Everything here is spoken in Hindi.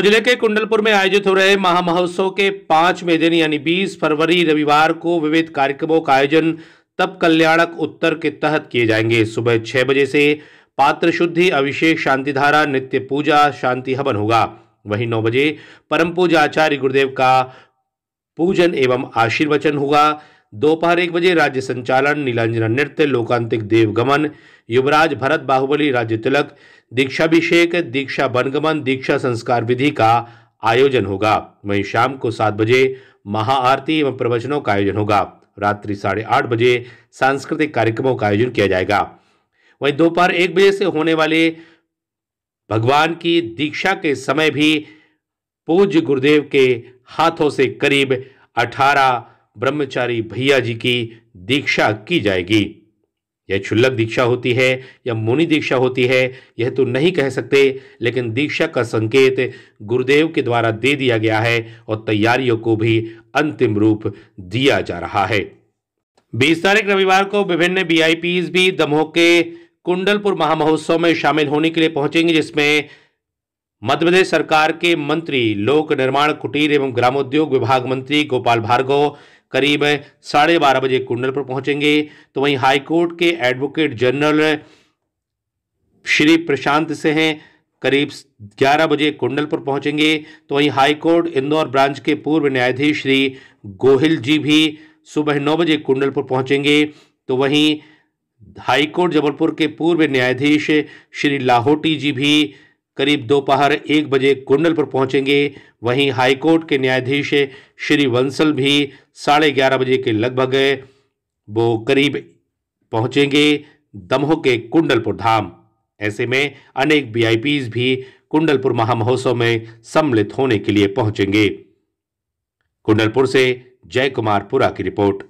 तो जिले के कुंडलपुर में आयोजित हो रहे महामहोत्सव के पांचवें दिन यानी 20 फरवरी रविवार को विविध कार्यक्रमों का आयोजन तप कल्याणक उत्तर के तहत किए जाएंगे सुबह छह बजे से पात्र शुद्धि अभिषेक शांतिधारा नित्य पूजा शांति हवन होगा वहीं नौ बजे परम पूजा आचार्य गुरुदेव का पूजन एवं आशीर्वचन होगा दोपहर एक बजे राज्य संचालन नीलांजना नृत्य लोकांतिक देवगमन युवराज भरत बाहुबली राज्य तिलक दीक्षाभिषेक दीक्षा वनगमन दीक्षा संस्कार विधि का आयोजन होगा वहीं शाम को सात बजे महाआरती एवं प्रवचनों का आयोजन होगा रात्रि साढ़े आठ बजे सांस्कृतिक कार्यक्रमों का आयोजन किया जाएगा वहीं दोपहर एक बजे से होने वाले भगवान की दीक्षा के समय भी पूज्य गुरुदेव के हाथों से करीब अठारह ब्रह्मचारी भैया जी की दीक्षा की जाएगी यह क्षुल्लक दीक्षा होती है या मुनि दीक्षा होती है यह तो नहीं कह सकते लेकिन दीक्षा का संकेत गुरुदेव के द्वारा दे दिया गया है और तैयारियों को भी अंतिम रूप दिया जा रहा है बीस तारीख रविवार को विभिन्न वीआईपीज भी दमोह के कुंडलपुर महामहोत्सव में शामिल होने के लिए पहुंचेंगे जिसमें मध्यप्रदेश सरकार के मंत्री लोक निर्माण कुटीर एवं ग्रामोद्योग विभाग मंत्री गोपाल भार्गव करीब साढ़े बारह बजे कुंडल पर पहुंचेंगे तो वहीं हाईकोर्ट के एडवोकेट जनरल श्री प्रशांत से हैं करीब 11 बजे कुंडल पर पहुंचेंगे तो वहीं हाईकोर्ट इंदौर ब्रांच के पूर्व न्यायाधीश श्री गोहिल जी भी सुबह नौ बजे कुंडल पर पहुंचेंगे तो वहीं हाईकोर्ट जबलपुर के पूर्व न्यायाधीश श्री लाहौटी जी भी करीब दोपहर एक बजे कुंडल पर पहुंचेंगे वहीं हाईकोर्ट के न्यायाधीश श्री वंसल भी साढ़े ग्यारह बजे के लगभग वो करीब पहुंचेंगे दमोह के कुंडलपुर धाम ऐसे में अनेक वीआईपीज भी कुंडलपुर महामहोत्सव में सम्मिलित होने के लिए पहुंचेंगे कुंडलपुर से जय कुमार पुरा की रिपोर्ट